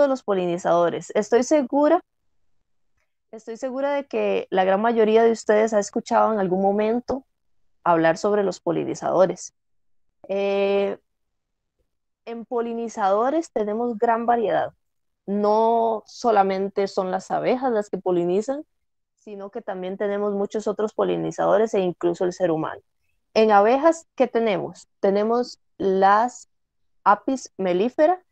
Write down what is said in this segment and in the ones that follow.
de los polinizadores. Estoy segura, estoy segura de que la gran mayoría de ustedes ha escuchado en algún momento hablar sobre los polinizadores. Eh, en polinizadores tenemos gran variedad. No solamente son las abejas las que polinizan, sino que también tenemos muchos otros polinizadores e incluso el ser humano. En abejas, ¿qué tenemos? Tenemos las apis melífera,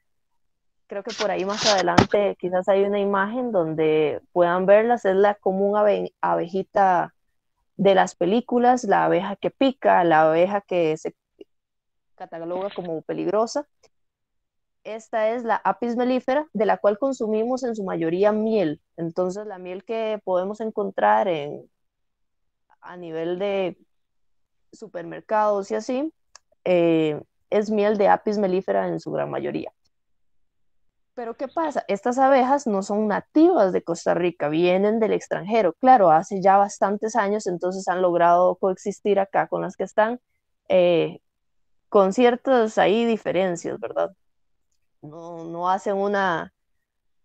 creo que por ahí más adelante quizás hay una imagen donde puedan verlas, es la común abejita de las películas, la abeja que pica, la abeja que se cataloga como peligrosa. Esta es la apis melífera, de la cual consumimos en su mayoría miel. Entonces, la miel que podemos encontrar en, a nivel de supermercados y así, eh, es miel de apis melífera en su gran mayoría. Pero ¿qué pasa? Estas abejas no son nativas de Costa Rica, vienen del extranjero. Claro, hace ya bastantes años, entonces han logrado coexistir acá con las que están, eh, con ciertas ahí diferencias, ¿verdad? No, no hacen una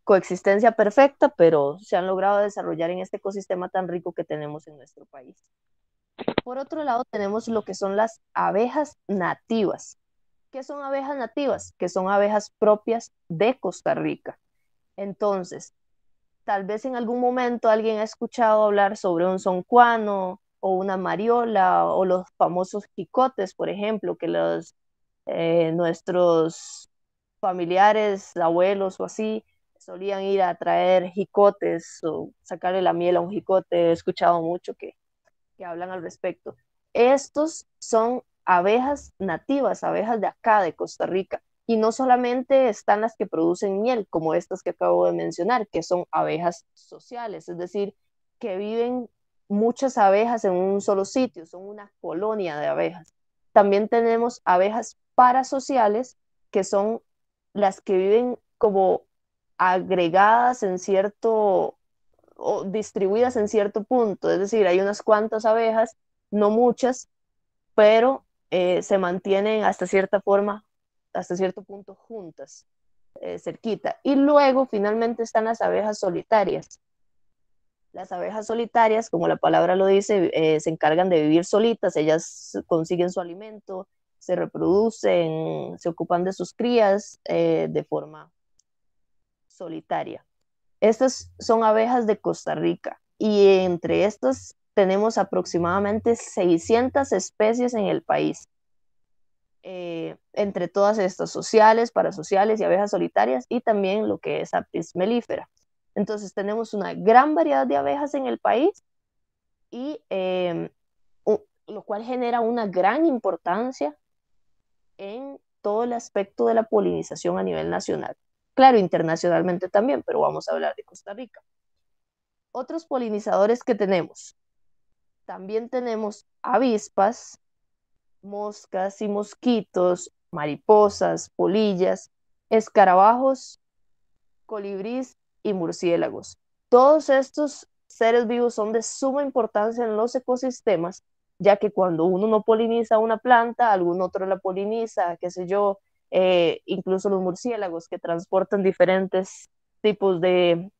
coexistencia perfecta, pero se han logrado desarrollar en este ecosistema tan rico que tenemos en nuestro país. Por otro lado, tenemos lo que son las abejas nativas. ¿Qué son abejas nativas, que son abejas propias de Costa Rica. Entonces, tal vez en algún momento alguien ha escuchado hablar sobre un soncuano o una mariola o los famosos jicotes, por ejemplo, que los, eh, nuestros familiares, abuelos o así, solían ir a traer jicotes o sacarle la miel a un jicote. He escuchado mucho que, que hablan al respecto. Estos son abejas nativas, abejas de acá, de Costa Rica. Y no solamente están las que producen miel, como estas que acabo de mencionar, que son abejas sociales, es decir, que viven muchas abejas en un solo sitio, son una colonia de abejas. También tenemos abejas parasociales, que son las que viven como agregadas en cierto o distribuidas en cierto punto, es decir, hay unas cuantas abejas, no muchas, pero eh, se mantienen hasta cierta forma, hasta cierto punto juntas, eh, cerquita. Y luego finalmente están las abejas solitarias. Las abejas solitarias, como la palabra lo dice, eh, se encargan de vivir solitas, ellas consiguen su alimento, se reproducen, se ocupan de sus crías de forma solitaria. Estas son abejas de Costa Rica y entre estas tenemos aproximadamente 600 especies en el país. Eh, entre todas estas sociales, parasociales y abejas solitarias y también lo que es apis melífera. Entonces tenemos una gran variedad de abejas en el país y em, lo cual genera una gran importancia en todo el aspecto de la polinización a nivel nacional. Claro, internacionalmente también, pero vamos a hablar de Costa Rica. Otros polinizadores que tenemos, también tenemos avispas, moscas y mosquitos, mariposas, polillas, escarabajos, colibríes y murciélagos. Todos estos seres vivos son de suma importancia en los ecosistemas, ya que cuando uno no poliniza una planta, algún otro la poliniza, qué sé yo, eh, incluso los murciélagos que transportan diferentes tipos de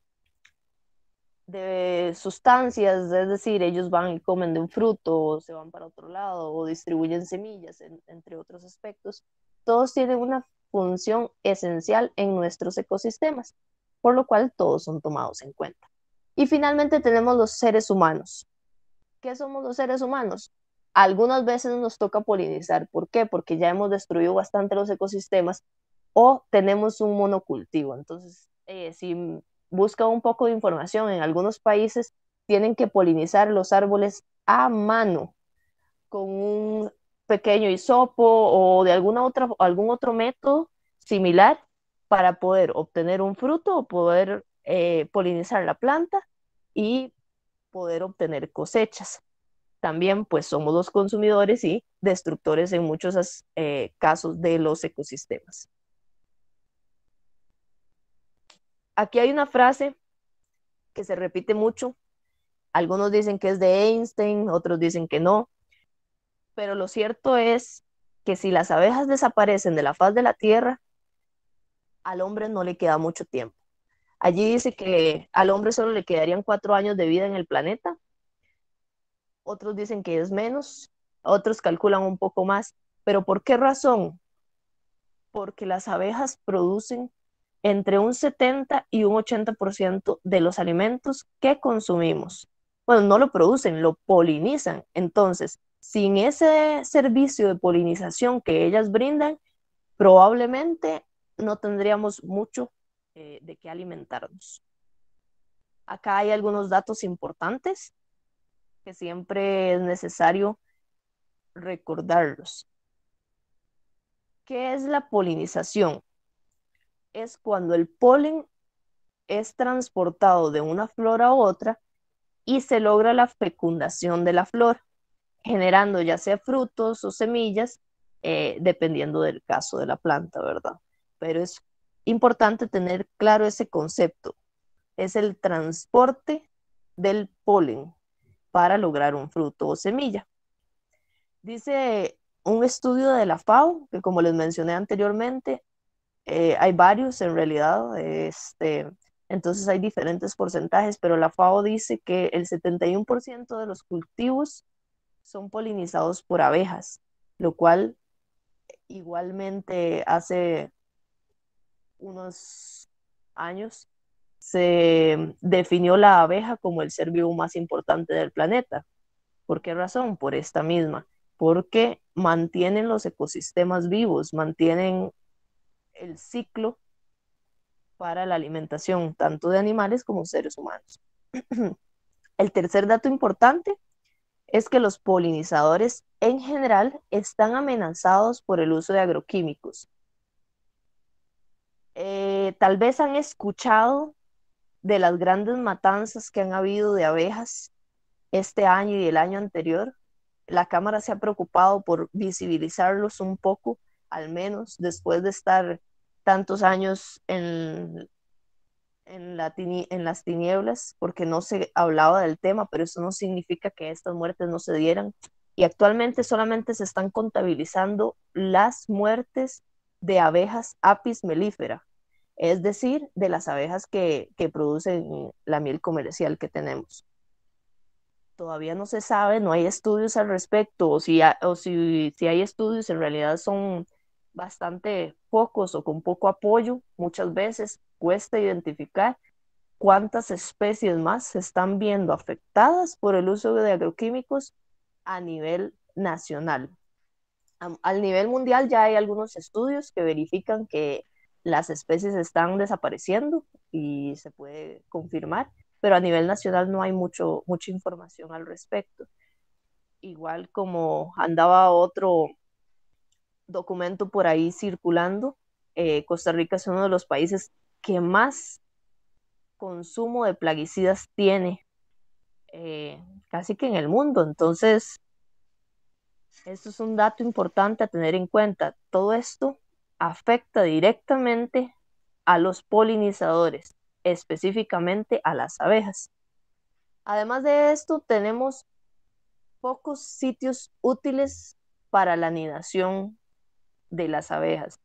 de sustancias, es decir, ellos van y comen de un fruto o se van para otro lado o distribuyen semillas, entre otros aspectos, todos tienen una función esencial en nuestros ecosistemas, por lo cual todos son tomados en cuenta. Y finalmente tenemos los seres humanos. ¿Qué somos los seres humanos? Algunas veces nos toca polinizar. ¿Por qué? Porque ya hemos destruido bastante los ecosistemas o tenemos un monocultivo. Entonces, eh, si busca un poco de información. En algunos países tienen que polinizar los árboles a mano con un pequeño hisopo o de alguna otra, algún otro método similar para poder obtener un fruto o poder eh, polinizar la planta y poder obtener cosechas. También pues somos los consumidores y destructores en muchos eh, casos de los ecosistemas. aquí hay una frase que se repite mucho. Algunos dicen que es de Einstein, otros dicen que no. Pero lo cierto es que si las abejas desaparecen de la faz de la Tierra, al hombre no le queda mucho tiempo. Allí dice que al hombre solo le quedarían cuatro años de vida en el planeta. Otros dicen que es menos, otros calculan un poco más. Pero ¿por qué razón? Porque las abejas producen entre un 70 y un 80% de los alimentos que consumimos. Bueno, no lo producen, lo polinizan. Entonces, sin ese servicio de polinización que ellas brindan, probablemente no tendríamos mucho eh, de qué alimentarnos. Acá hay algunos datos importantes que siempre es necesario recordarlos. ¿Qué es la polinización? es cuando el polen es transportado de una flor a otra y se logra la fecundación de la flor, generando ya sea frutos o semillas, eh, dependiendo del caso de la planta, ¿verdad? Pero es importante tener claro ese concepto. Es el transporte del polen para lograr un fruto o semilla. Dice un estudio de la FAO, que como les mencioné anteriormente, eh, hay varios en realidad, este, entonces hay diferentes porcentajes, pero la FAO dice que el 71% de los cultivos son polinizados por abejas, lo cual igualmente hace unos años se definió la abeja como el ser vivo más importante del planeta. ¿Por qué razón? Por esta misma, porque mantienen los ecosistemas vivos, mantienen el ciclo para la alimentación, tanto de animales como seres humanos. el tercer dato importante es que los polinizadores en general están amenazados por el uso de agroquímicos. Eh, tal vez han escuchado de las grandes matanzas que han habido de abejas este año y el año anterior. La Cámara se ha preocupado por visibilizarlos un poco, al menos después de estar tantos años en, en, la, en las tinieblas porque no se hablaba del tema, pero eso no significa que estas muertes no se dieran. Y actualmente solamente se están contabilizando las muertes de abejas apis melífera, es decir, de las abejas que, producen la miel comercial que tenemos. Todavía no se sabe, no hay estudios al respecto, o si, si hay estudios, en realidad son bastante pocos o con poco apoyo, muchas veces cuesta identificar cuántas especies más se están viendo afectadas por el uso de agroquímicos a nivel nacional. al nivel mundial ya hay algunos estudios que verifican que las especies están desapareciendo y se puede confirmar, pero a nivel nacional no hay mucho, mucha información al respecto. Igual como andaba otro documento por ahí circulando, eh, Costa Rica es uno de los países que más consumo de plaguicidas tiene, eh, casi que en el mundo. Entonces, esto es un dato importante a tener en cuenta. Todo esto afecta directamente a los polinizadores, específicamente a las abejas. Además de esto, tenemos pocos sitios útiles para la anidación de las abejas.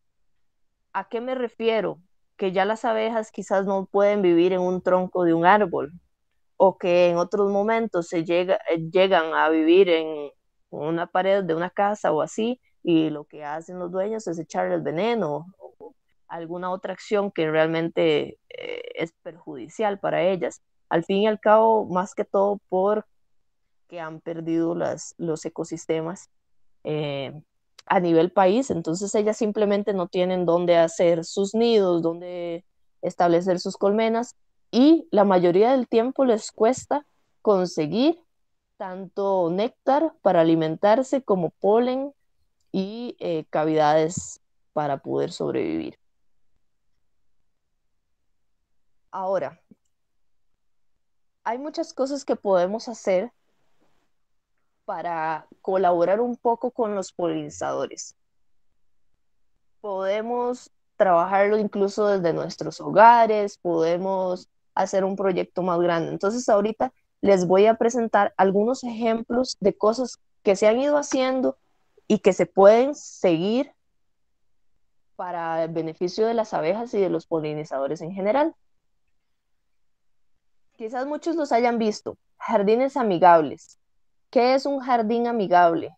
¿A qué me refiero? Que ya las abejas quizás no pueden vivir en un tronco de un árbol o que en otros momentos se llega, eh, llegan a vivir en una pared de una casa o así y lo que hacen los dueños es echar el veneno o alguna otra acción que realmente eh, es perjudicial para ellas. Al fin y al cabo, más que todo por que han perdido las, los ecosistemas eh, a nivel país, entonces ellas simplemente no tienen dónde hacer sus nidos, dónde establecer sus colmenas y la mayoría del tiempo les cuesta conseguir tanto néctar para alimentarse como polen y eh, cavidades para poder sobrevivir. Ahora, hay muchas cosas que podemos hacer para colaborar un poco con los polinizadores. Podemos trabajarlo incluso desde nuestros hogares, podemos hacer un proyecto más grande. Entonces ahorita les voy a presentar algunos ejemplos de cosas que se han ido haciendo y que se pueden seguir para el beneficio de las abejas y de los polinizadores en general. Quizás muchos los hayan visto. Jardines amigables. ¿Qué es un jardín amigable?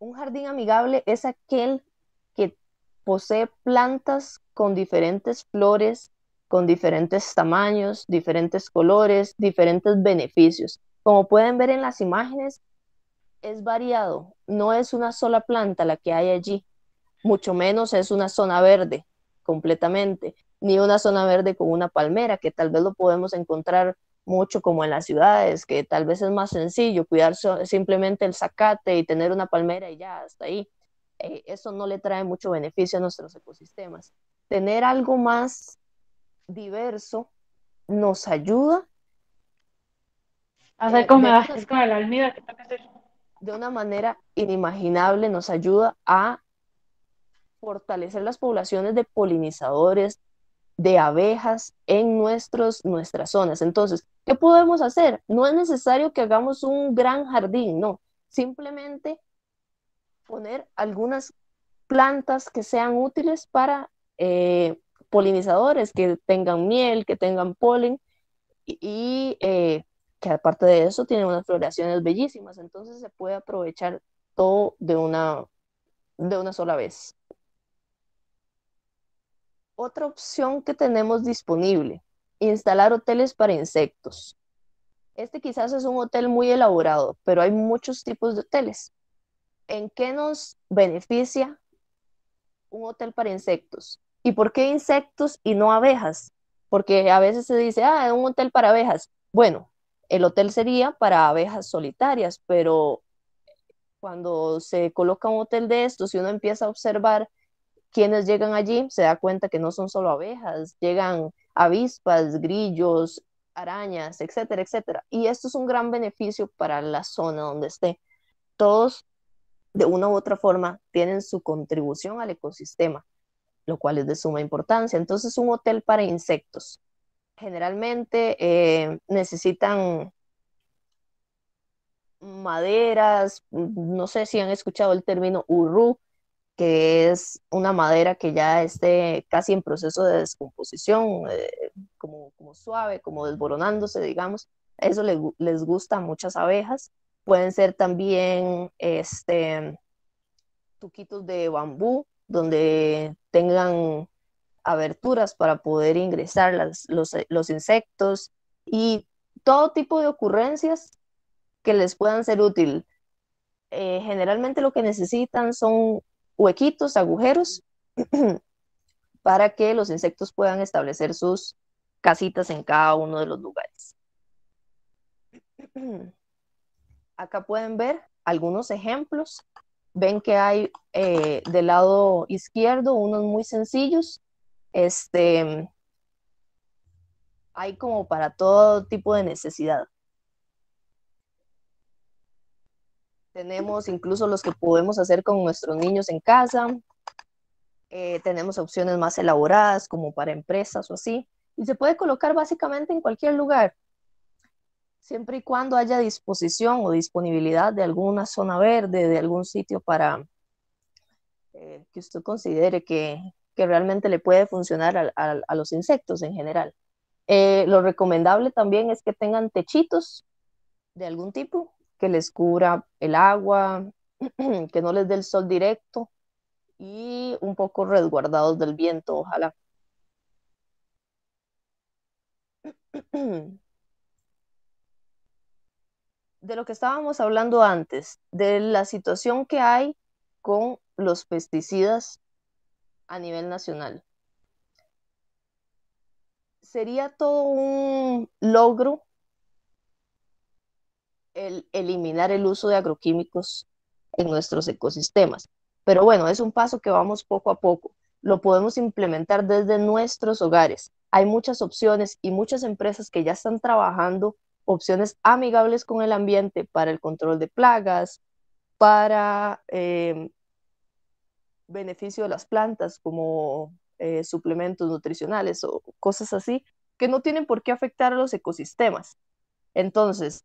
Un jardín amigable es aquel que posee plantas con diferentes flores, con diferentes tamaños, diferentes colores, diferentes beneficios. Como pueden ver en las imágenes, es variado, no es una sola planta la que hay allí, mucho menos es una zona verde completamente, ni una zona verde con una palmera, que tal vez lo podemos encontrar mucho como en las ciudades, que tal vez es más sencillo cuidar simplemente el zacate y tener una palmera y ya, hasta ahí. Eh, eso no le trae mucho beneficio a nuestros ecosistemas. Tener algo más diverso nos ayuda. Eh, hacer De una manera inimaginable nos ayuda a fortalecer las poblaciones de polinizadores, de abejas en nuestros, nuestras zonas. Entonces, ¿qué podemos hacer? No es necesario que hagamos un gran jardín, no. Simplemente poner algunas plantas que sean útiles para eh, polinizadores, que tengan miel, que tengan polen y, eh, que aparte de eso tienen unas floraciones bellísimas. Entonces se puede aprovechar todo de una, de una sola vez. Otra opción que tenemos disponible, instalar hoteles para insectos. Este quizás es un hotel muy elaborado, pero hay muchos tipos de hoteles. ¿En qué nos beneficia un hotel para insectos? ¿Y por qué insectos y no abejas? Porque a veces se dice, ah, es un hotel para abejas. Bueno, el hotel sería para abejas solitarias, pero cuando se coloca un hotel de estos y uno empieza a observar quienes llegan allí se da cuenta que no son solo abejas, llegan avispas, grillos, arañas, etcétera, etcétera. Y esto es un gran beneficio para la zona donde esté. Todos, de una u otra forma, tienen su contribución al ecosistema, lo cual es de suma importancia. Entonces, un hotel para insectos. Generalmente eh, necesitan maderas, mm, no sé si han escuchado el término urru, que es una madera que ya esté casi en proceso de descomposición, eh, como, suave, como desboronándose, digamos. Eso les gusta a muchas abejas. Pueden ser también este, tuquitos de bambú, donde tengan aberturas para poder ingresar eh, los, insectos y todo tipo de ocurrencias que les puedan ser útil. Eh, generalmente lo que necesitan son huequitos, agujeros, para que los insectos puedan establecer sus casitas en cada uno de los lugares. Acá pueden ver algunos ejemplos. Ven que hay eh, del lado izquierdo unos muy sencillos. Este, hay como para todo tipo de necesidad. tenemos incluso los que podemos hacer con nuestros niños en casa, eh, tenemos opciones más elaboradas como para empresas o así, y se puede colocar básicamente en cualquier lugar, siempre y cuando haya disposición o disponibilidad de alguna zona verde, de algún sitio para eh, que usted considere que, que, realmente le puede funcionar a, los insectos en general. Eh, lo recomendable también es que tengan techitos de algún tipo que les cubra el agua, que no les dé el sol directo y un poco resguardados del viento, ojalá. De lo que estábamos hablando antes, de la situación que hay con los pesticidas a nivel nacional. Sería todo un logro eliminar el uso de agroquímicos en nuestros ecosistemas. Pero bueno, es un paso que vamos poco a poco. Lo podemos implementar desde nuestros hogares. Hay muchas opciones y muchas empresas que ya están trabajando opciones amigables con el ambiente para el control de plagas, para em, beneficio de las plantas como eh, suplementos nutricionales o cosas así que no tienen por qué afectar a los ecosistemas. Entonces,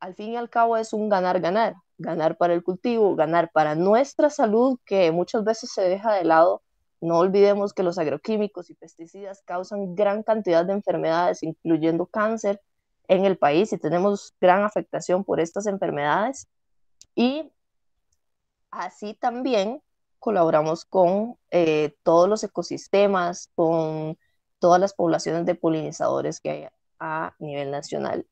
al fin y al cabo es un ganar-ganar, ganar para el cultivo, ganar para nuestra salud, que muchas veces se deja de lado. No olvidemos que los agroquímicos y pesticidas causan gran cantidad de enfermedades, incluyendo cáncer en el país, y tenemos gran afectación por estas enfermedades. Y así también colaboramos con eh, todos los ecosistemas, con todas las poblaciones de polinizadores que hay a nivel nacional.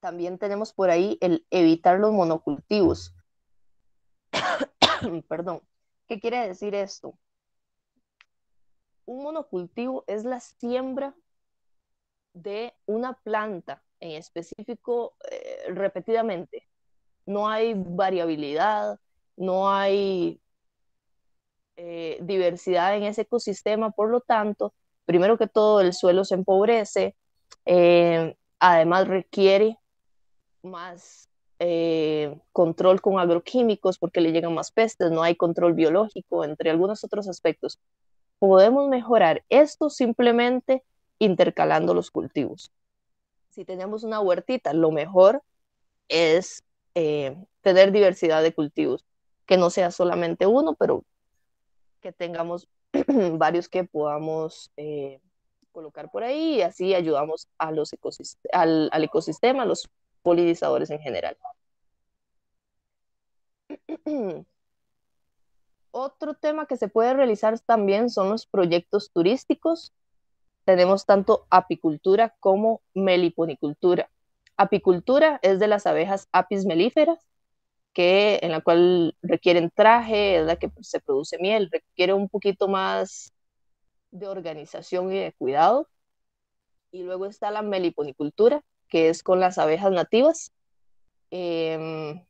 También tenemos por ahí el evitar los monocultivos. Perdón. ¿Qué quiere decir esto? Un monocultivo es la siembra de una planta en específico eh, repetidamente. No hay variabilidad, no hay eh, diversidad en ese ecosistema, por lo tanto, primero que todo el suelo se empobrece, eh, además requiere más eh, control con agroquímicos porque le llegan más pestes, no hay control biológico, entre algunos otros aspectos. Podemos mejorar esto simplemente intercalando los cultivos. Si tenemos una huertita, lo mejor es eh, tener diversidad de cultivos, que no sea solamente uno, pero que tengamos varios que podamos eh, colocar por ahí y así ayudamos a los ecosist al, al, ecosistema, a los polinizadores en general. Otro tema que se puede realizar también son los proyectos turísticos. Tenemos tanto apicultura como meliponicultura. Apicultura es de las abejas apis melíferas, que, en la cual requieren traje, es la que se produce miel, requiere un poquito más de organización y de cuidado. Y luego está la meliponicultura, que es con las abejas nativas. Em,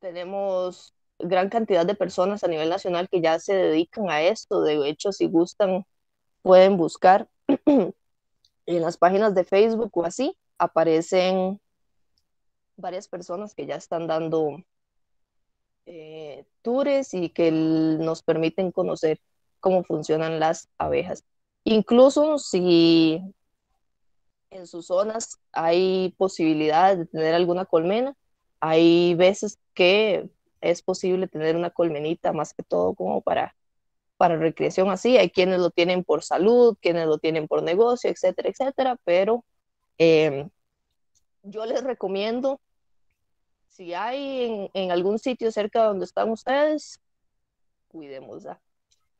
tenemos gran cantidad de personas a nivel nacional que ya se dedican a esto. De hecho, si gustan, pueden buscar en las páginas de Facebook o así, aparecen varias personas que ya están dando eh, tours y que nos permiten conocer cómo funcionan las abejas. Incluso si en sus zonas hay posibilidades de tener alguna colmena. Hay veces que es posible tener una colmenita más que todo como para, para recreación así. Hay quienes lo tienen por salud, quienes lo tienen por negocio, etcétera, etcétera. Pero eh, yo les recomiendo, si hay en, algún sitio cerca donde están ustedes, cuidémosla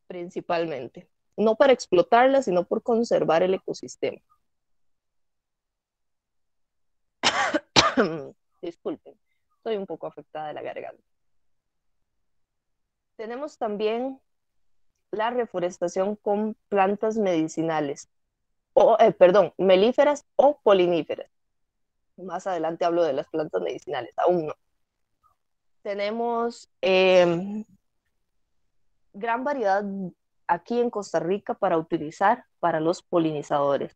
principalmente. No para explotarla, sino por conservar el ecosistema. Disculpen, estoy un poco afectada de la garganta. Tenemos también la reforestación con plantas medicinales, o, eh, perdón, melíferas o poliníferas. Más adelante hablo de las plantas medicinales, aún no. Tenemos em, gran variedad aquí en Costa Rica para utilizar para los polinizadores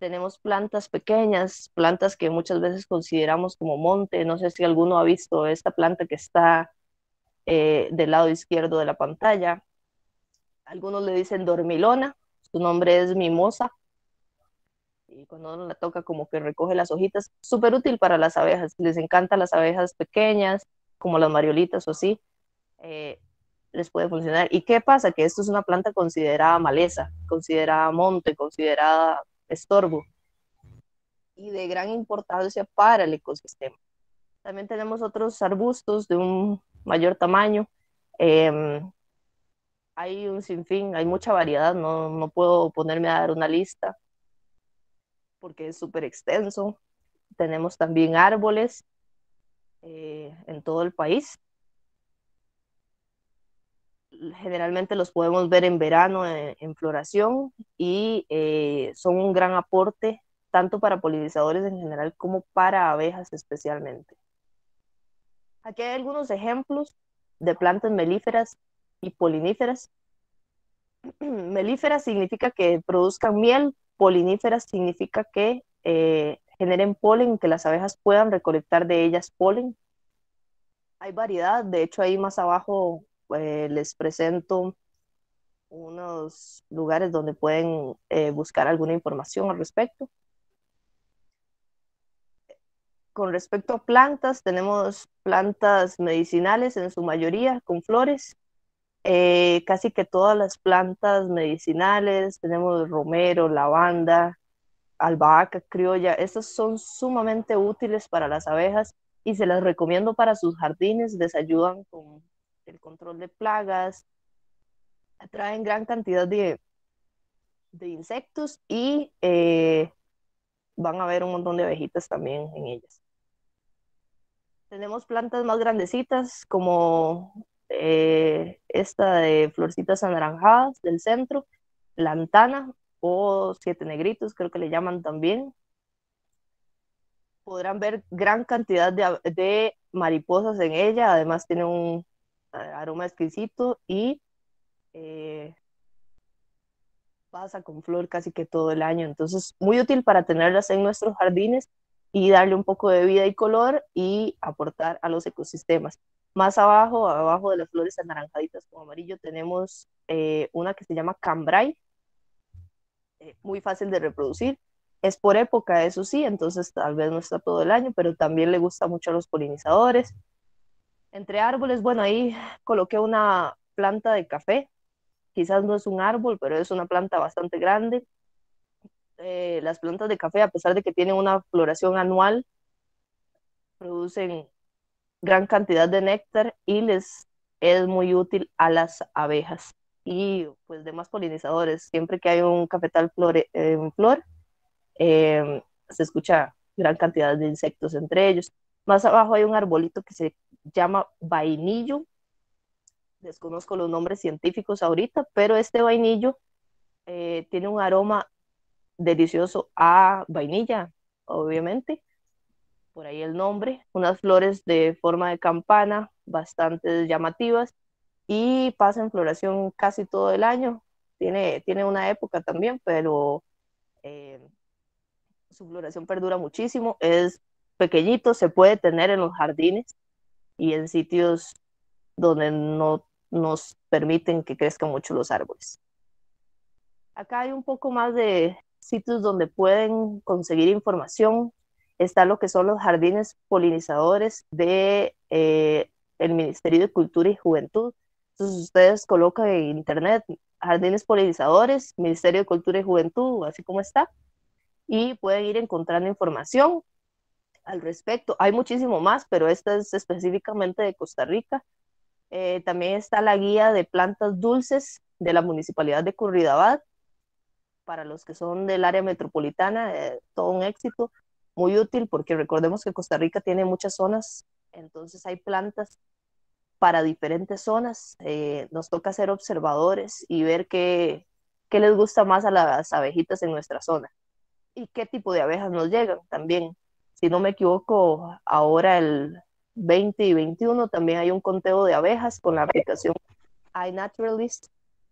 tenemos plantas pequeñas, plantas que muchas veces consideramos como monte. No sé si alguno ha visto esta planta que está eh, del lado izquierdo de la pantalla. Algunos le dicen dormilona, su nombre es mimosa. Y cuando uno la toca, como que recoge las hojitas, súper útil para las abejas. Les encantan las abejas pequeñas, como las mariolitas o así. Eh, les puede funcionar. ¿Y qué pasa? Que esto es una planta considerada maleza, considerada monte, considerada estorbo y de gran importancia para el ecosistema. También tenemos otros arbustos de un mayor tamaño. Em, hay un sinfín, hay mucha variedad, no, puedo ponerme a dar una lista porque es súper extenso. Tenemos también árboles eh, en todo el país generalmente los podemos ver en verano eh, en, floración y eh, son un gran aporte tanto para polinizadores en general como para abejas especialmente. Aquí hay algunos ejemplos de plantas melíferas y poliníferas. melíferas significa que produzcan miel, poliníferas significa que eh, generen polen, que las abejas puedan recolectar de ellas polen. Hay variedad, de hecho ahí más abajo eh, les presento unos lugares donde pueden eh, buscar alguna información al respecto. Con respecto a plantas, tenemos plantas medicinales en su mayoría con flores. Eh, casi que todas las plantas medicinales, tenemos romero, lavanda, albahaca, criolla, estas son sumamente útiles para las abejas y se las recomiendo para sus jardines, les ayudan con el control de plagas, atraen gran cantidad de, insectos y eh, van a ver un montón de abejitas también en ellas. Tenemos plantas más grandecitas como eh, esta de florcitas anaranjadas del centro, lantana o siete negritos, creo que le llaman también. Podrán ver gran cantidad de, de mariposas en ella, además tiene un eh, aroma exquisito y eh, pasa con flor casi que todo el año. Entonces, muy útil para tenerlas en nuestros jardines y darle un poco de vida y color y aportar a los ecosistemas. Más abajo, abajo de las flores anaranjaditas con amarillo, tenemos eh, una que se llama cambrai, muy fácil de reproducir. Es por época, eso sí, entonces tal vez no está todo el año, pero también le gusta mucho a los polinizadores. Entre árboles, bueno, ahí coloqué una planta de café. Quizás no es un árbol, pero es una planta bastante grande. Eh, las plantas de café, a pesar de que tienen una floración anual, producen gran cantidad de néctar y les es muy útil a las abejas y pues demás polinizadores. Siempre que hay un cafetal flore, en flor, em, se escucha gran cantidad de insectos entre ellos. Más abajo hay un arbolito que se llama vainillo. Desconozco los nombres científicos ahorita, pero este vainillo eh, tiene un aroma delicioso a vainilla, obviamente. Por ahí el nombre. Unas flores de forma de campana, bastante llamativas. Y pasa en floración casi todo el año. Tiene, tiene una época también, pero eh, su floración perdura muchísimo. Es pequeñito, se puede tener en los jardines y en sitios donde no nos permiten que crezcan mucho los árboles. Acá hay un poco más de sitios donde pueden conseguir información. Está lo que son los jardines polinizadores de eh, el Ministerio de Cultura y Juventud. Entonces ustedes colocan en internet jardines polinizadores, Ministerio de Cultura y Juventud, así como está, y pueden ir encontrando información al respecto. Hay muchísimo más, pero esta es específicamente de Costa Rica. Eh, también está la guía de plantas dulces de la Municipalidad de Curridabad. Para los que son del área metropolitana, eh, todo un éxito, muy útil porque recordemos que Costa Rica tiene muchas zonas, entonces hay plantas para diferentes zonas. Eh, nos toca ser observadores y ver qué, qué les gusta más a las abejitas en nuestra zona y qué tipo de abejas nos llegan también si no me equivoco, ahora el 20 y 21 también hay un conteo de abejas con la aplicación iNaturalist.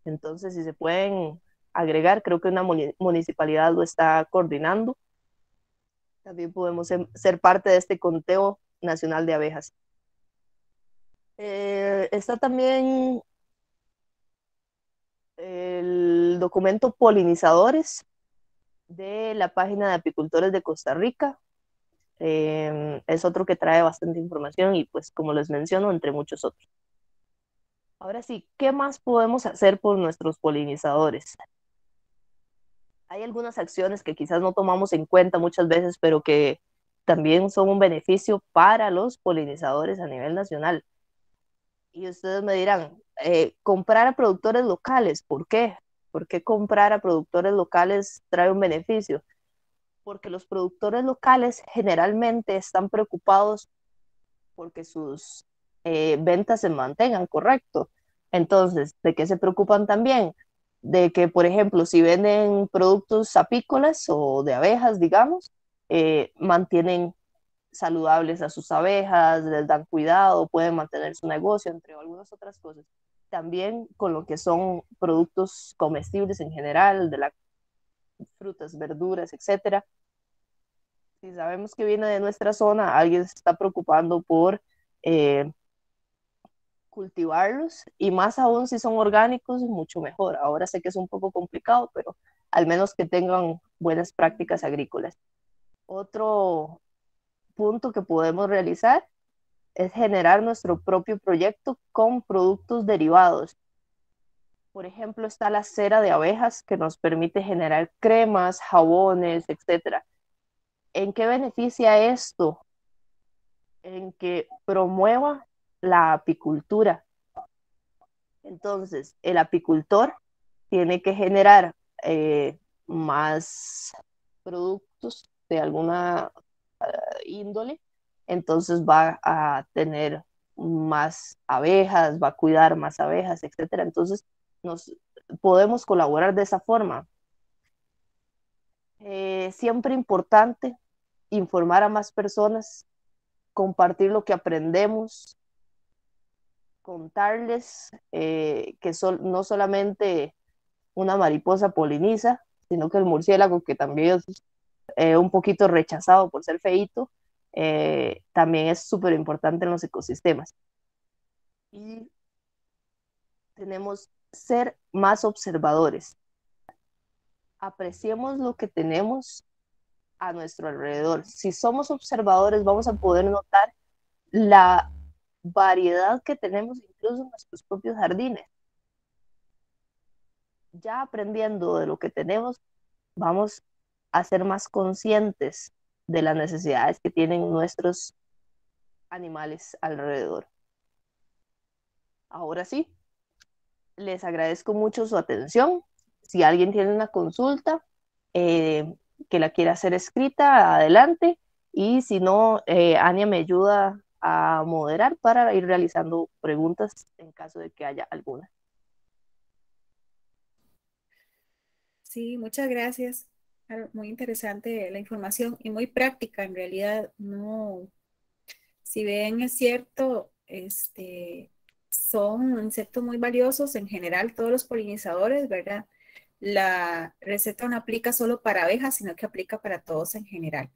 Entonces, si se pueden agregar, creo que una municipalidad lo está coordinando. También podemos ser parte de este conteo nacional de abejas. Eh, está también el documento Polinizadores de la página de Apicultores de Costa Rica. Em, es otro que trae bastante información y pues como les menciono, entre muchos otros. Ahora sí, ¿qué más podemos hacer por nuestros polinizadores? Hay algunas acciones que quizás no tomamos en cuenta muchas veces, pero que también son un beneficio para los polinizadores a nivel nacional. Y ustedes me dirán, eh, comprar a productores locales, ¿por qué? ¿Por qué comprar a productores locales trae un beneficio? porque los productores locales generalmente están preocupados porque sus eh, ventas se mantengan, correcto. Entonces, ¿de qué se preocupan también? De que, por ejemplo, si venden productos apícolas o de abejas, digamos, eh, mantienen saludables a sus abejas, les dan cuidado, pueden mantener su negocio, entre algunas otras cosas. También con lo que son productos comestibles en general, de las frutas, verduras, etcétera, si sabemos que viene de nuestra zona, alguien se está preocupando por eh, cultivarlos y más aún si son orgánicos, mucho mejor. Ahora sé que es un poco complicado, pero al menos que tengan buenas prácticas agrícolas. Otro punto que podemos realizar es generar nuestro propio proyecto con productos derivados. Por ejemplo, está la cera de abejas que nos permite generar cremas, jabones, etcétera ¿En qué beneficia esto? En que promueva la apicultura. Entonces, el apicultor tiene que generar eh, más productos de alguna eh, índole, entonces va a tener más abejas, va a cuidar más abejas, etc. Entonces, nos podemos colaborar de esa forma. Eh, siempre importante informar a más personas, compartir lo que aprendemos, contarles eh, que son no solamente una mariposa poliniza, sino que el murciélago, que también es eh, un poquito rechazado por ser feito, eh, también es súper importante en los ecosistemas. Y tenemos ser más observadores. Apreciemos lo que tenemos a nuestro alrededor. Si somos observadores, vamos a poder notar la variedad que tenemos incluso en nuestros propios jardines. Ya aprendiendo de lo que tenemos, vamos a ser más conscientes de las necesidades que tienen nuestros animales alrededor. Ahora sí, les agradezco mucho su atención. Si alguien tiene una consulta, eh, que la quiera hacer escrita, adelante. Y si no, eh, Ania me ayuda a moderar para ir realizando preguntas en caso de que haya alguna. Sí, muchas gracias. Muy interesante la información y muy práctica en realidad. No, si bien es cierto, este, son insectos muy valiosos en general todos los polinizadores, ¿verdad? la receta no aplica solo para abejas, sino que aplica para todos en general.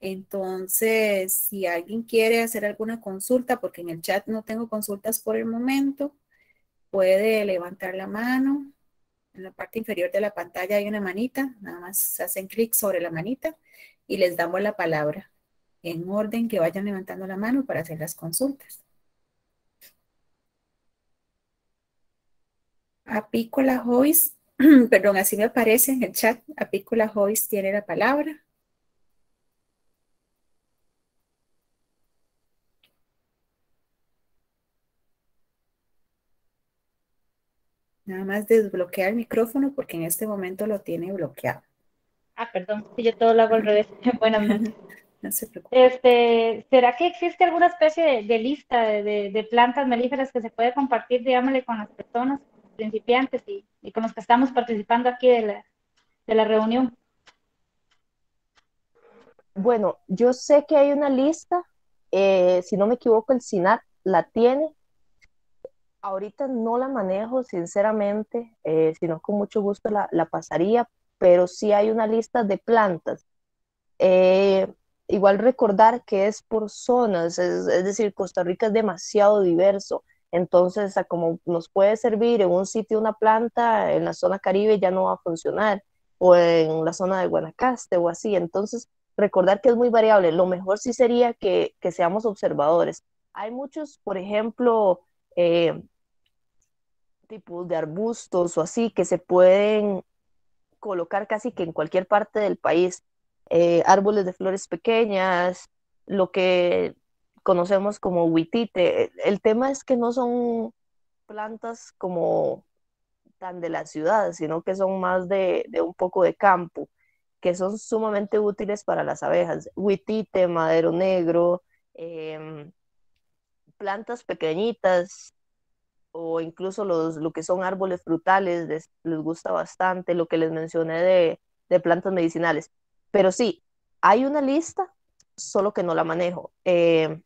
Entonces, si alguien quiere hacer alguna consulta, porque en el chat no tengo consultas por el momento, puede levantar la mano. En la parte inferior de la pantalla hay una manita, nada más hacen clic sobre la manita y les damos la palabra en orden que vayan levantando la mano para hacer las consultas. Apícola Joyce perdón, así me aparece en el chat, Apícola Hoyes tiene la palabra. Nada más desbloquear el micrófono porque en este momento lo tiene bloqueado. Ah, perdón, yo todo lo hago al revés. Bueno, no se preocupe. Este, ¿Será que existe alguna especie de, lista de, plantas melíferas que se puede compartir, digámosle, con las personas principiantes y y con los que estamos participando aquí de la, reunión. Bueno, yo sé que hay una lista, eh, si no me equivoco, el SINAT la tiene. Ahorita no la manejo, sinceramente, eh, sino con mucho gusto la, la, pasaría, pero sí hay una lista de plantas. Eh, igual recordar que es por zonas, es, decir, Costa Rica es demasiado diverso. Entonces, como nos puede servir en un sitio una planta, en la zona caribe ya no va a funcionar, o en la zona de Guanacaste o así. Entonces, recordar que es muy variable. Lo mejor sí sería que, seamos observadores. Hay muchos, por ejemplo, eh, tipos de arbustos o así que se pueden colocar casi que en cualquier parte del país. Eh, árboles de flores pequeñas, lo que conocemos como huitite. El tema es que no son plantas como tan de la ciudad, sino que son más de, un poco de campo, que son sumamente útiles para las abejas. Huitite, madero negro, em, plantas pequeñitas o incluso los, lo que son árboles frutales, les, gusta bastante lo que les mencioné de, plantas medicinales. Pero sí, hay una lista, solo que no la manejo. Em,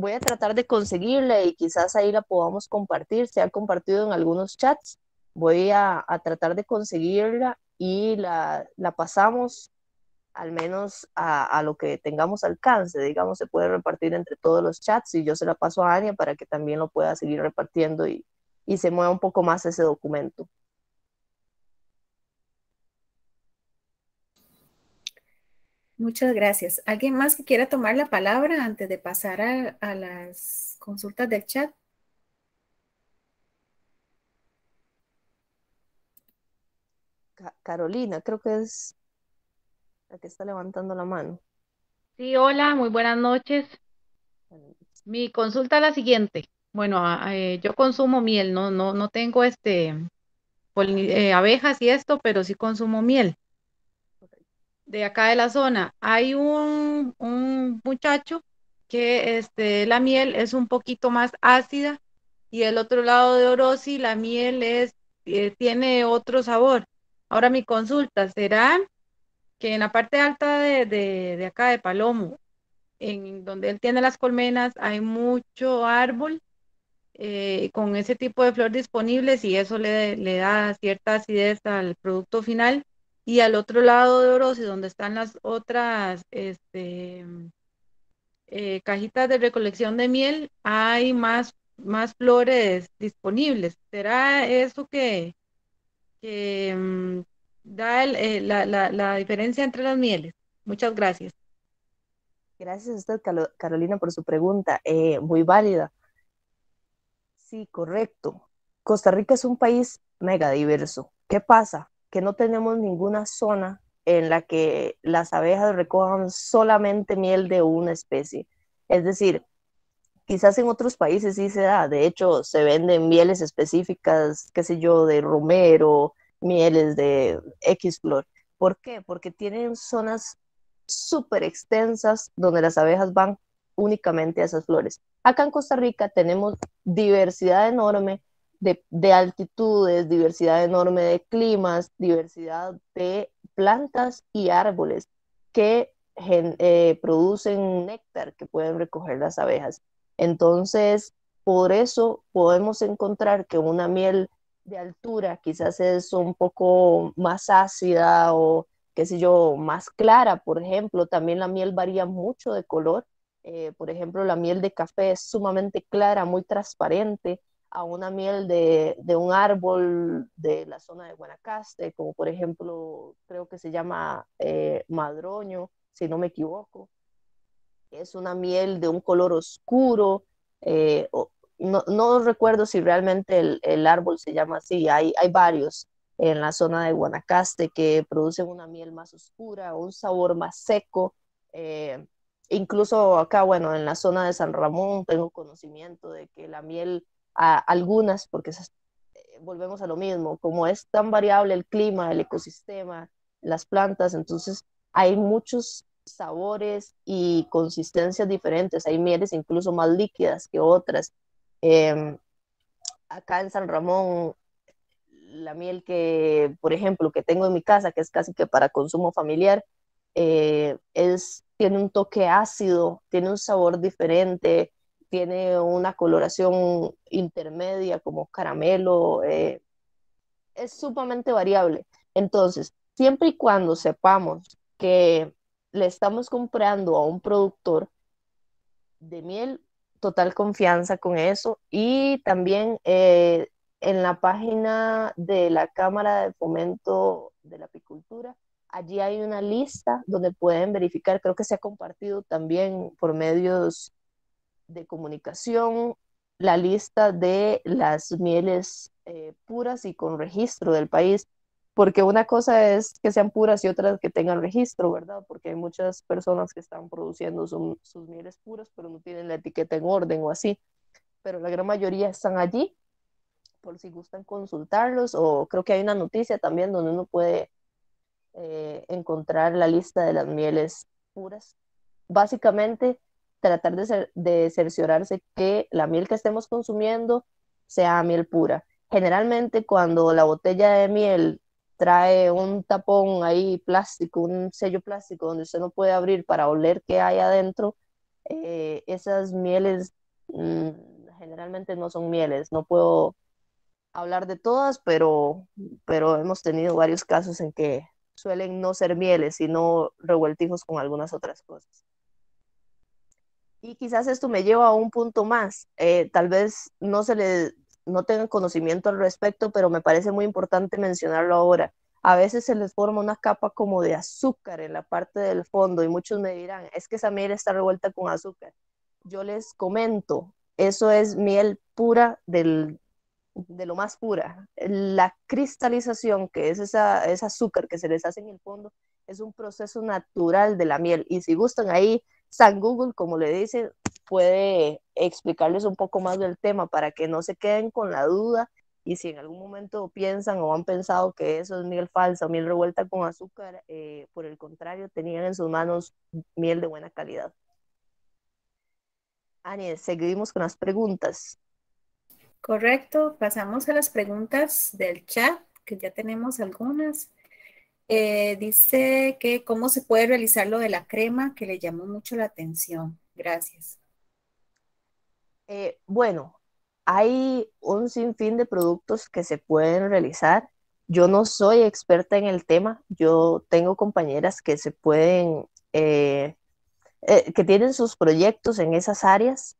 voy a tratar de conseguirla y quizás ahí la podamos compartir. Se ha compartido en algunos chats. Voy a, tratar de conseguirla y la, la pasamos al menos a, lo que tengamos alcance, digamos, se puede repartir entre todos los chats y yo se la paso a Ania para que también lo pueda seguir repartiendo y se mueva un poco más ese documento. Muchas gracias. ¿Alguien más que quiera tomar la palabra antes de pasar a, las consultas del chat? Carolina, creo que es la que está levantando la mano. Sí, hola, muy buenas noches. Mi consulta es la siguiente. Bueno, eh, yo consumo miel, no, no, no tengo este eh, abejas y esto, pero sí consumo miel de acá de la zona, hay un, muchacho que este, la miel es un poquito más ácida y el otro lado de Orosi la miel es, eh, tiene otro sabor. Ahora mi consulta, ¿será que en la parte alta de, acá de Palomo, en donde él tiene las colmenas, hay mucho árbol eh, con ese tipo de flor disponibles y eso le, le da cierta acidez al producto final? y al otro lado de Orosi, donde están las otras este, eh, cajitas de recolección de miel, hay más, más flores disponibles. ¿Será eso que, mm, da eh, la, diferencia entre las mieles? Muchas gracias. Gracias a usted, Carolina, por su pregunta, eh, muy válida. Sí, correcto. Costa Rica es un país mega diverso. ¿Qué pasa? que no tenemos ninguna zona en la que las abejas recojan solamente miel de una especie. Es decir, quizás en otros países sí se da, de hecho se venden mieles específicas, qué sé yo, de romero, mieles de X flor. ¿Por qué? Porque tienen zonas súper extensas donde las abejas van únicamente a esas flores. Acá en Costa Rica tenemos diversidad enorme de, altitudes, diversidad enorme de climas, diversidad de plantas y árboles que eh, producen néctar que pueden recoger las abejas. Entonces, por eso podemos encontrar que una miel de altura quizás es un poco más ácida o, qué sé yo, más clara, por ejemplo. También la miel varía mucho de color. Eh, por ejemplo, la miel de café es sumamente clara, muy transparente, a una miel de, un árbol de la zona de Guanacaste, como por ejemplo, creo que se llama eh, madroño, si no me equivoco. Es una miel de un color oscuro. Eh, no, recuerdo si realmente el, árbol se llama así. Hay, hay varios en la zona de Guanacaste que producen una miel más oscura, un sabor más seco. Eh, incluso acá, bueno, en la zona de San Ramón tengo conocimiento de que la miel a algunas, porque eh, volvemos a lo mismo, como es tan variable el clima, el ecosistema, las plantas, entonces hay muchos sabores y consistencias diferentes, hay mieles incluso más líquidas que otras. Em, acá en San Ramón, la miel que, por ejemplo, que tengo en mi casa, que es casi que para consumo familiar, eh, es, tiene un toque ácido, tiene un sabor diferente, tiene una coloración intermedia como caramelo, eh, es sumamente variable. Entonces, siempre y cuando sepamos que le estamos comprando a un productor de miel, total confianza con eso. Y también eh, en la página de la Cámara de Fomento de la Apicultura, allí hay una lista donde pueden verificar, creo que se ha compartido también por medios de comunicación, la lista de las mieles eh, puras y con registro del país, porque una cosa es que sean puras y otra que tengan registro, ¿verdad? Porque hay muchas personas que están produciendo sus mieles puras, pero no tienen la etiqueta en orden o así, pero la gran mayoría están allí, por si gustan consultarlos, o creo que hay una noticia también donde uno puede eh, encontrar la lista de las mieles puras. Básicamente, tratar de, cerciorarse que la miel que estemos consumiendo sea miel pura. Generalmente cuando la botella de miel trae un tapón ahí plástico, un sello plástico donde usted no puede abrir para oler qué hay adentro, eh, esas mieles mm, generalmente no son mieles. No puedo hablar de todas, pero, hemos tenido varios casos en que suelen no ser mieles, sino revueltijos con algunas otras cosas. Y quizás esto me lleva a un punto más. Eh, tal vez no se le no tengan conocimiento al respecto, pero me parece muy importante mencionarlo ahora. A veces se les forma una capa como de azúcar en la parte del fondo y muchos me dirán, es que esa miel está revuelta con azúcar. Yo les comento, eso es miel pura de lo más pura. La cristalización, que es esa, ese azúcar que se les hace en el fondo, es un proceso natural de la miel. Y si gustan ahí, San Google, como le dice, puede explicarles un poco más del tema para que no se queden con la duda y si en algún momento piensan o han pensado que eso es miel falsa o miel revuelta con azúcar, eh, por el contrario, tenían en sus manos miel de buena calidad. Ani, seguimos con las preguntas. Correcto, pasamos a las preguntas del chat, que ya tenemos algunas. Eh, dice que cómo se puede realizar lo de la crema, que le llamó mucho la atención. Gracias. Eh, bueno, hay un sinfín de productos que se pueden realizar. Yo no soy experta en el tema. Yo tengo compañeras que se pueden, eh, que tienen sus proyectos en esas áreas.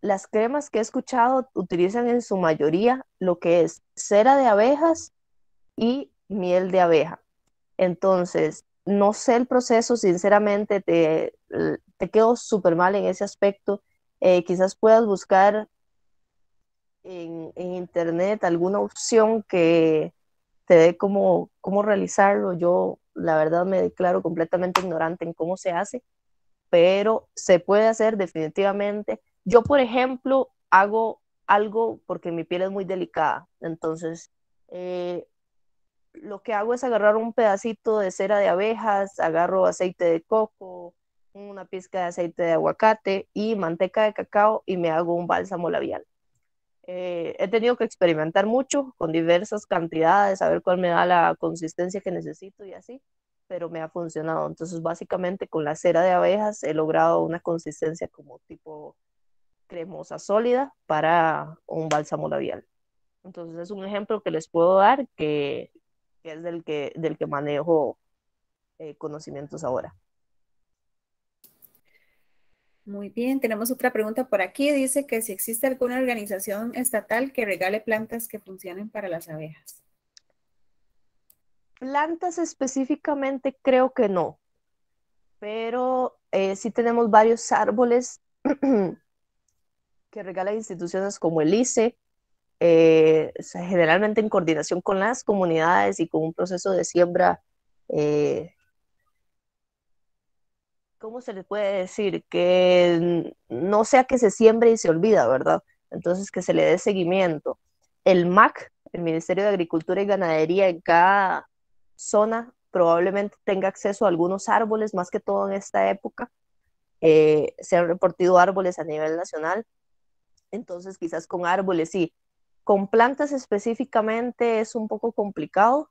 las cremas que he escuchado utilizan en su mayoría lo que es cera de abejas y miel de abeja. Entonces, no sé el proceso, sinceramente te, te quedo súper mal en ese aspecto. Eh, quizás puedas buscar en, internet alguna opción que te dé cómo, cómo realizarlo. Yo la verdad me declaro completamente ignorante en cómo se hace, pero se puede hacer definitivamente. Yo, por ejemplo, hago algo porque mi piel es muy delicada, entonces eh, lo que hago es agarrar un pedacito de cera de abejas, agarro aceite de coco, una pizca de aceite de aguacate y manteca de cacao y me hago un bálsamo labial. Eh, he tenido que experimentar mucho con diversas cantidades, a ver cuál me da la consistencia que necesito y así, pero me ha funcionado. Entonces, básicamente con la cera de abejas he logrado una consistencia como tipo cremosa sólida para un bálsamo labial. Entonces, es un ejemplo que les puedo dar que que es del que, del que manejo eh, conocimientos ahora. Muy bien, tenemos otra pregunta por aquí. Dice que si existe alguna organización estatal que regale plantas que funcionen para las abejas. Plantas específicamente creo que no, pero eh, sí tenemos varios árboles que regala instituciones como el ICE, eh, generalmente en coordinación con las comunidades y con un proceso de siembra, eh, ¿cómo se le puede decir? Que no sea que se siembre y se olvida, ¿verdad? Entonces, que se le dé seguimiento. El MAC, el Ministerio de Agricultura y Ganadería, en cada zona probablemente tenga acceso a algunos árboles, más que todo en esta época. Eh, se han reportado árboles a nivel nacional, entonces quizás con árboles sí, con plantas específicamente es un poco complicado,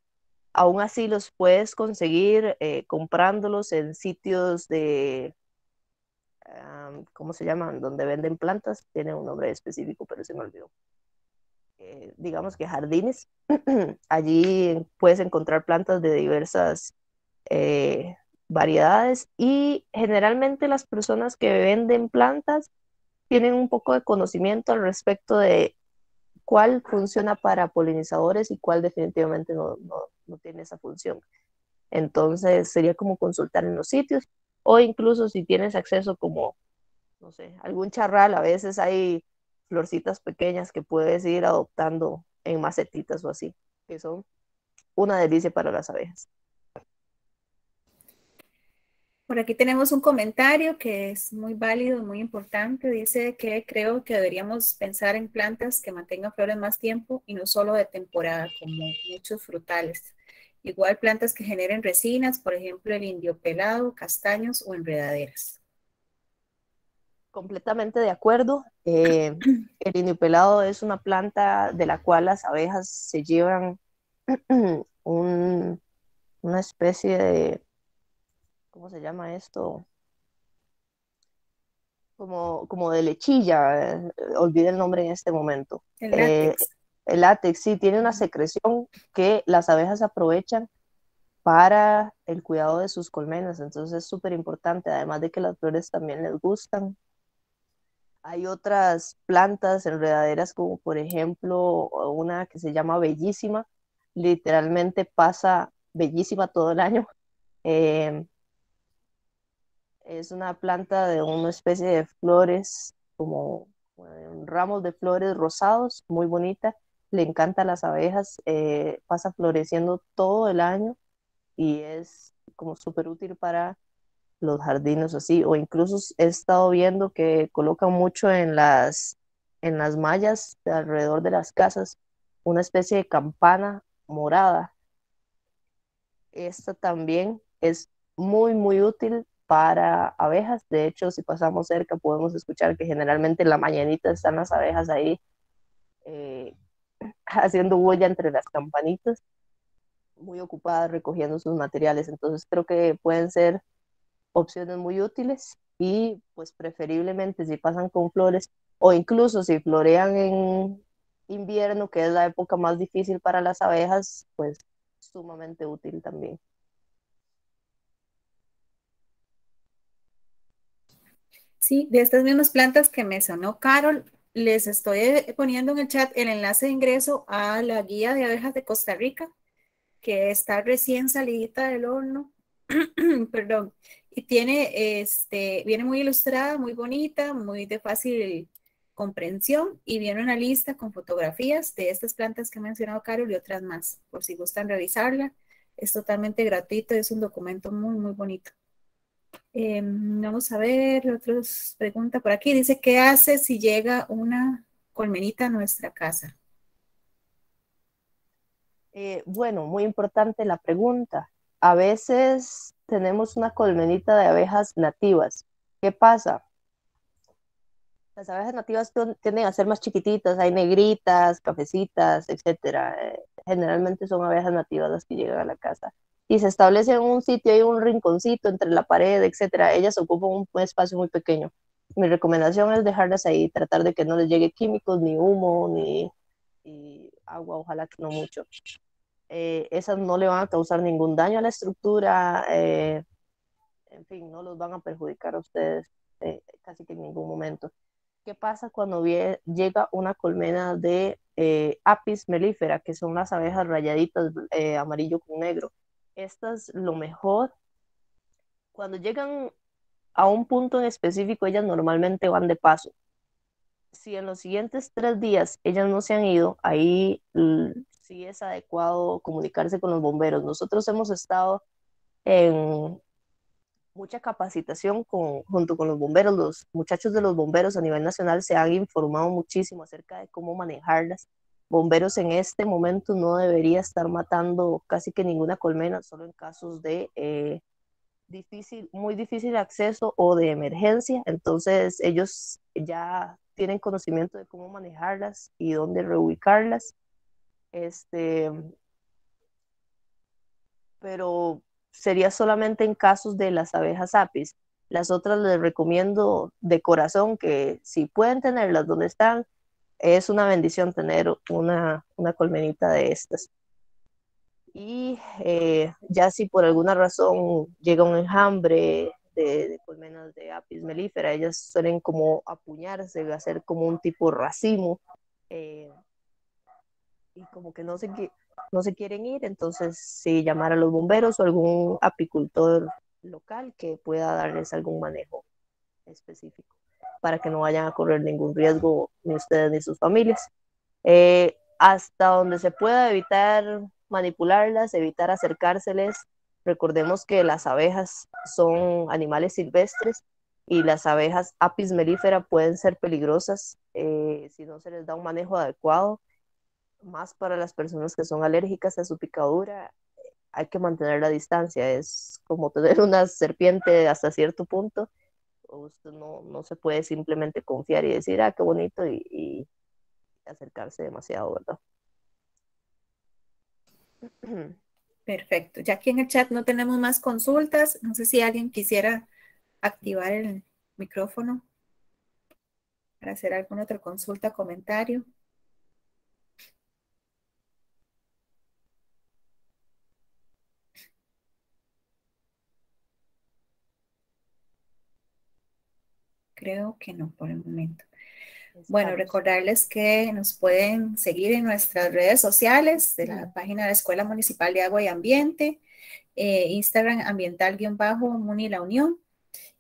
aún así los puedes conseguir eh, comprándolos en sitios de, ¿cómo se llaman? Donde venden plantas, tiene un nombre específico, pero se me olvidó. Eh, digamos que jardines, allí puedes encontrar plantas de diversas eh, variedades y generalmente las personas que venden plantas tienen un poco de conocimiento al respecto de cuál funciona para polinizadores y cuál definitivamente no, tiene esa función. Entonces sería como consultar en los sitios o incluso si tienes acceso como, no sé, algún charral, a veces hay florcitas pequeñas que puedes ir adoptando en macetitas o así, que son una delicia para las abejas. Por aquí tenemos un comentario que es muy válido muy importante. Dice que creo que deberíamos pensar en plantas que mantengan flores más tiempo y no solo de temporada, como muchos frutales. Igual plantas que generen resinas, por ejemplo, el indio pelado, castaños o enredaderas. Completamente de acuerdo. Eh, el indio pelado es una planta de la cual las abejas se llevan una especie de ¿cómo se llama esto? Como, de lechilla, eh, Olvide el nombre en este momento. El eh, látex. el látex, sí, tiene una secreción que las abejas aprovechan para el cuidado de sus colmenas, entonces es súper importante, además de que las flores también les gustan. Hay otras plantas enredaderas como por ejemplo una que se llama bellísima, literalmente pasa bellísima todo el año. Eh, es una planta de una especie de flores, como ramos de flores rosados, muy bonita. Le encantan las abejas, eh, pasa floreciendo todo el año y es como súper útil para los jardines así. O incluso he estado viendo que colocan mucho en las, en las mallas alrededor de las casas una especie de campana morada. Esta también es muy, muy útil para abejas. De hecho, si pasamos cerca podemos escuchar que generalmente en la mañanita están las abejas ahí eh, haciendo huella entre las campanitas, muy ocupadas recogiendo sus materiales. Entonces creo que pueden ser opciones muy útiles y pues preferiblemente si pasan con flores o incluso si florean en invierno, que es la época más difícil para las abejas, pues sumamente útil también. ¿sí? De estas mismas plantas que mencionó Carol, les estoy eh, poniendo en el chat el enlace de ingreso a la guía de abejas de Costa Rica, que está recién salida del horno, perdón, y tiene, este, viene muy ilustrada, muy bonita, muy de fácil comprensión y viene una lista con fotografías de estas plantas que ha mencionado Carol y otras más, por si gustan revisarla. Es totalmente gratuito, es un documento muy, muy bonito. Em, vamos a ver, otros pregunta por aquí. Dice, ¿qué hace si llega una colmenita a nuestra casa? Eh, bueno, muy importante la pregunta. A veces tenemos una colmenita de abejas nativas. ¿Qué pasa? Las abejas nativas tienden a ser más chiquititas, hay negritas, cafecitas, etc. Eh, generalmente son abejas nativas las que llegan a la casa y se establece en un sitio, hay un rinconcito entre la pared, etcétera, ellas ocupan un, espacio muy pequeño. Mi recomendación es dejarlas ahí, tratar de que no les llegue químicos, ni humo, ni, agua, ojalá que no mucho. Eh, esas no le van a causar ningún daño a la estructura, eh, en fin, no los van a perjudicar a ustedes eh, casi que en ningún momento. ¿Qué pasa cuando llega una colmena de apis melífera, que son las abejas rayaditas amarillo con negro? es lo mejor. Cuando llegan a un punto en específico, ellas normalmente van de paso. Si en los siguientes tres días ellas no se han ido, ahí sí es adecuado comunicarse con los bomberos. Nosotros hemos estado en mucha capacitación junto con los bomberos. Los muchachos de los bomberos a nivel nacional se han informado muchísimo acerca de cómo manejarlas Bomberos en este momento no debería estar matando casi que ninguna colmena, solo en casos de eh, difícil, muy difícil acceso o de emergencia. Entonces ellos ya tienen conocimiento de cómo manejarlas y dónde reubicarlas. Este, pero sería solamente en casos de las abejas apis. Las otras les recomiendo de corazón que si pueden tenerlas donde están, es una bendición tener una, colmenita de estas. Y eh, ya si por alguna razón llega un enjambre de, colmenas de apis melífera, ellas suelen como apuñarse, hacer como un tipo racimo. Eh, y como que no se, no se quieren ir, entonces si llamar a los bomberos o algún apicultor local que pueda darles algún manejo específico para que no vayan a correr ningún riesgo ni ustedes ni sus familias. Eh, hasta donde se pueda evitar manipularlas, evitar acercárseles. Recordemos que las abejas son animales silvestres y las abejas apis melífera pueden ser peligrosas eh, si no se les da un manejo adecuado, más para las personas que son alérgicas a su picadura. Hay que mantener la distancia, es como tener una serpiente hasta cierto punto no, no, se puede simplemente confiar y decir, ah, qué bonito y, y acercarse demasiado, ¿verdad? Perfecto. Ya aquí en el chat no tenemos más consultas. No sé si alguien quisiera activar el micrófono para hacer alguna otra consulta, comentario. creo que no por el momento. Bueno, recordarles que nos pueden seguir en nuestras redes sociales, de la página de la Escuela Municipal de Agua y Ambiente, eh, Instagram ambiental-muni La Unión.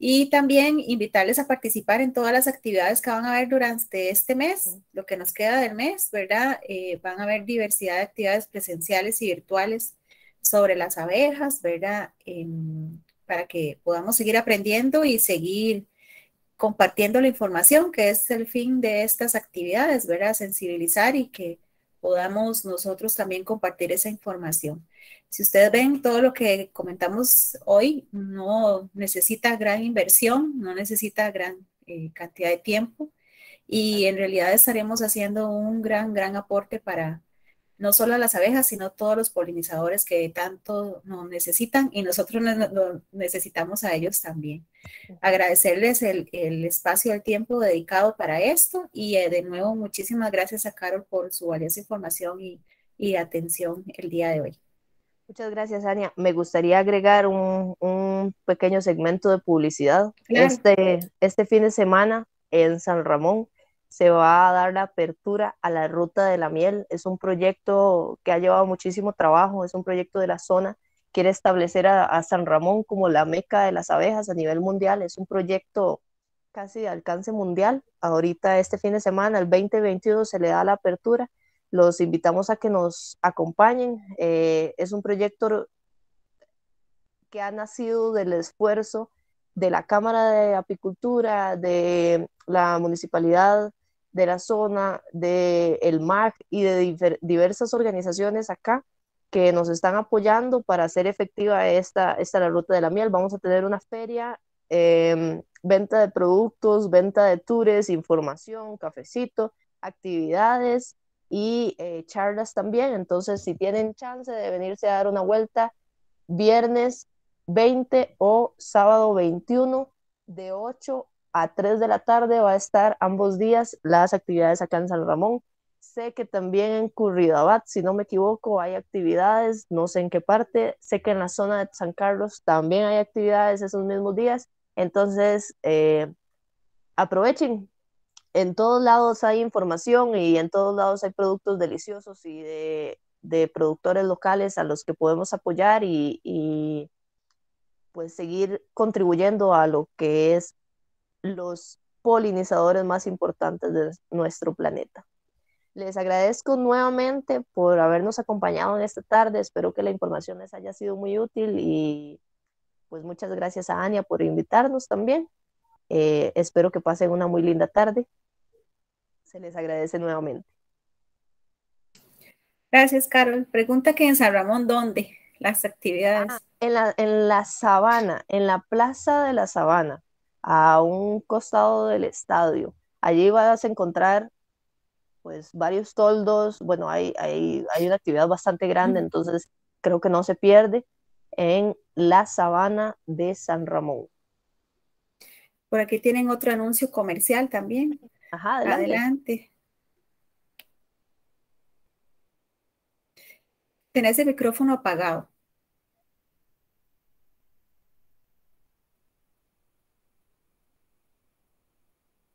Y también invitarles a participar en todas las actividades que van a haber durante este mes, lo que nos queda del mes, ¿verdad? Eh, van a haber diversidad de actividades presenciales y virtuales sobre las abejas, ¿verdad? Em, para que podamos seguir aprendiendo y seguir compartiendo la información, que es el fin de estas actividades, ¿verdad? Sensibilizar y que podamos nosotros también compartir esa información. Si ustedes ven todo lo que comentamos hoy, no necesita gran inversión, no necesita gran eh, cantidad de tiempo y en realidad estaremos haciendo un gran, gran aporte para, no solo a las abejas, sino a todos los polinizadores que tanto nos necesitan y nosotros necesitamos a ellos también. Agradecerles el, el, espacio, el tiempo dedicado para esto y eh, de nuevo muchísimas gracias a Carol por su valiosa información y, atención el día de hoy. Muchas gracias, Ania. Me gustaría agregar un, pequeño segmento de publicidad. Este, este fin de semana en San Ramón se va a dar la apertura a la ruta de la miel. Es un proyecto que ha llevado muchísimo trabajo, es un proyecto de la zona, quiere establecer a, San Ramón como la meca de las abejas a nivel mundial, es un proyecto casi de alcance mundial. Ahorita este fin de semana, el 2022, se le da la apertura. Los invitamos a que nos acompañen. Eh, es un proyecto que ha nacido del esfuerzo de la Cámara de Apicultura, de la Municipalidad de la zona, del el MAC y de diversas organizaciones acá que nos están apoyando para hacer efectiva esta, la ruta de la miel. Vamos a tener una feria, em, venta de productos, venta de tours, información, cafecito, actividades y eh, charlas también. Entonces, si tienen chance de venirse a dar una vuelta, viernes 20 o sábado 21 de 8 a 3 de la tarde va a estar ambos días las actividades acá en San Ramón. Sé que también en Curridabat, si no me equivoco, hay actividades, no sé en qué parte. Sé que en la zona de San Carlos también hay actividades esos mismos días. Entonces, eh, aprovechen. En todos lados hay información y en todos lados hay productos deliciosos y de, productores locales a los que podemos apoyar y, y pues seguir contribuyendo a lo que es los polinizadores más importantes de nuestro planeta. Les agradezco nuevamente por habernos acompañado en esta tarde. Espero que la información les haya sido muy útil y pues muchas gracias a Ania por invitarnos también. Eh, espero que pasen una muy linda tarde. Se les agradece nuevamente. Gracias, Carol. Pregunta que en San Ramón, ¿dónde? Las actividades. Ah, en la sabana, en la plaza de la sabana a un costado del estadio. Allí vas a encontrar pues varios toldos, bueno, hay, hay una actividad bastante grande, entonces creo que no se pierde, en la sabana de San Ramón. Por aquí tienen otro anuncio comercial también. Ajá, adelante. adelante. Tenés el micrófono apagado.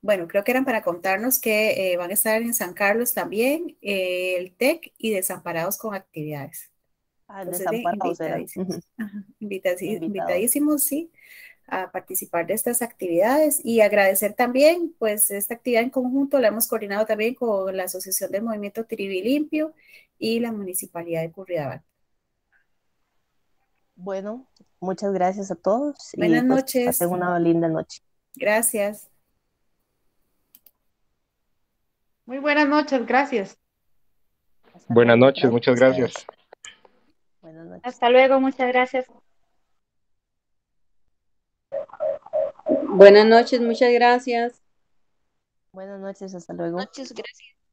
bueno, creo que eran para contarnos que eh, van a estar en San Carlos también, eh, el TEC y Desamparados con actividades. Ah, invitadísimos, sí, a participar de estas actividades y agradecer también, pues, esta actividad en conjunto la hemos coordinado también con la Asociación del Movimiento Trivilimpio Limpio y la Municipalidad de Curridabat. Bueno, muchas gracias a todos. Buenas y, pues, noches. una linda noche. Gracias. Muy buenas noches, gracias. buenas noches, muchas gracias. Hasta luego, muchas gracias. Buenas noches, muchas gracias. Buenas noches, hasta luego. gracias.